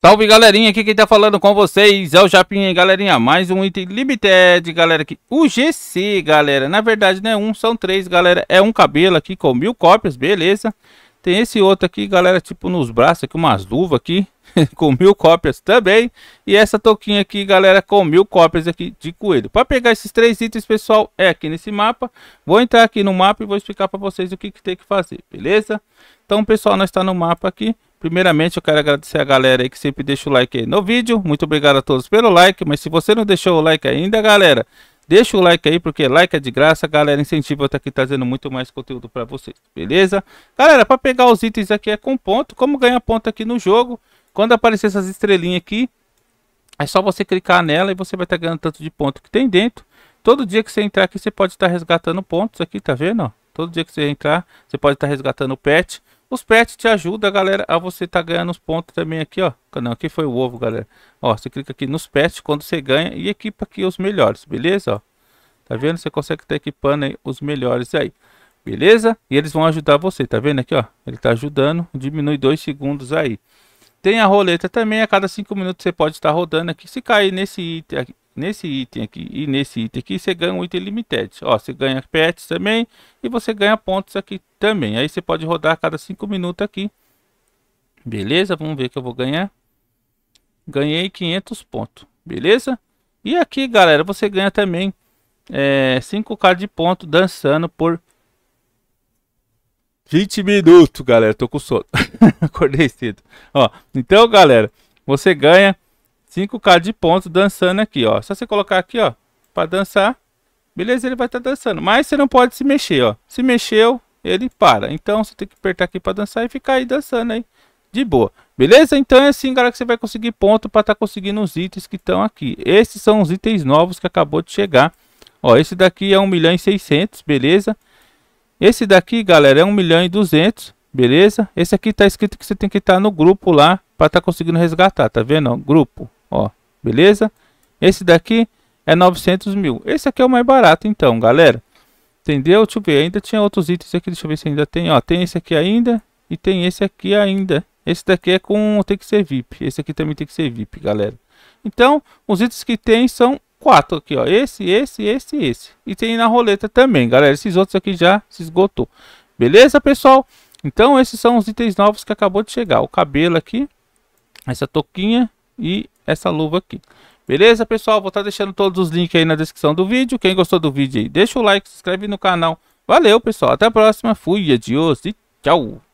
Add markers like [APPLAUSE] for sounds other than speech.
Salve galerinha, aqui quem tá falando com vocês é o Japinha, galerinha, mais um item limited, galera, aqui, o GC, galera, na verdade não é um, são três, galera, é um cabelo aqui com mil cópias, beleza, tem esse outro aqui, galera, tipo nos braços aqui, umas luvas aqui, [LAUGHS] com mil cópias também, e essa touquinha aqui, galera, com mil cópias aqui de coelho. Para pegar esses três itens, pessoal, é aqui nesse mapa, vou entrar aqui no mapa e vou explicar para vocês o que, que tem que fazer, beleza? Então, pessoal, nós está no mapa aqui, Primeiramente, eu quero agradecer a galera aí que sempre deixa o like aí no vídeo. Muito obrigado a todos pelo like. Mas se você não deixou o like ainda, galera, deixa o like aí, porque like é de graça. Galera, incentiva eu estar tá aqui trazendo muito mais conteúdo para vocês, beleza? Galera, para pegar os itens aqui é com ponto. Como ganhar ponto aqui no jogo? Quando aparecer essas estrelinhas aqui, é só você clicar nela e você vai estar tá ganhando tanto de ponto que tem dentro. Todo dia que você entrar aqui, você pode estar tá resgatando pontos aqui, tá vendo? Todo dia que você entrar, você pode estar resgatando pet. Os pets te ajudam, galera, a você tá ganhando os pontos também aqui, ó. Não, aqui foi o ovo, galera. Ó, você clica aqui nos pets quando você ganha e equipa aqui os melhores, beleza? Ó, tá vendo? Você consegue estar tá equipando aí os melhores aí, beleza? E eles vão ajudar você, tá vendo aqui, ó? Ele tá ajudando, diminui dois segundos aí. Tem a roleta também, a cada cinco minutos você pode estar tá rodando aqui. Se cair nesse item aqui, nesse item aqui e nesse item aqui, você ganha um item limited. Ó, você ganha pets também e você ganha pontos aqui também. Aí você pode rodar a cada 5 minutos aqui. Beleza? Vamos ver que eu vou ganhar. Ganhei 500 pontos. Beleza? E aqui, galera, você ganha também é, 5k de ponto dançando por 20 minutos, galera. Tô com sono. [LAUGHS] Acordei cedo. Ó, então, galera, você ganha 5k de pontos dançando aqui, ó. Só você colocar aqui, ó, para dançar. Beleza? Ele vai estar tá dançando, mas você não pode se mexer, ó. Se mexeu, ele para. Então você tem que apertar aqui para dançar e ficar aí dançando aí de boa. Beleza? Então é assim, galera, que você vai conseguir ponto para estar tá conseguindo os itens que estão aqui. Esses são os itens novos que acabou de chegar. Ó, esse daqui é 1 milhão e 600, beleza? Esse daqui, galera, é 1 milhão e 200, beleza? Esse aqui tá escrito que você tem que estar tá no grupo lá para estar tá conseguindo resgatar, tá vendo? Ó, grupo. Ó, beleza? Esse daqui é 900 mil. Esse aqui é o mais barato então, galera. Entendeu? Deixa eu ver, ainda tinha outros itens aqui, deixa eu ver se ainda tem. Ó, tem esse aqui ainda e tem esse aqui ainda. Esse daqui é com tem que ser VIP. Esse aqui também tem que ser VIP, galera. Então, os itens que tem são quatro aqui, ó. Esse, esse, esse, esse. E tem na roleta também, galera. Esses outros aqui já se esgotou. Beleza, pessoal? Então, esses são os itens novos que acabou de chegar. O cabelo aqui, essa touquinha e essa luva aqui. Beleza, pessoal? Vou estar tá deixando todos os links aí na descrição do vídeo. Quem gostou do vídeo aí, deixa o like, se inscreve no canal. Valeu, pessoal. Até a próxima. Fui, adiós e tchau.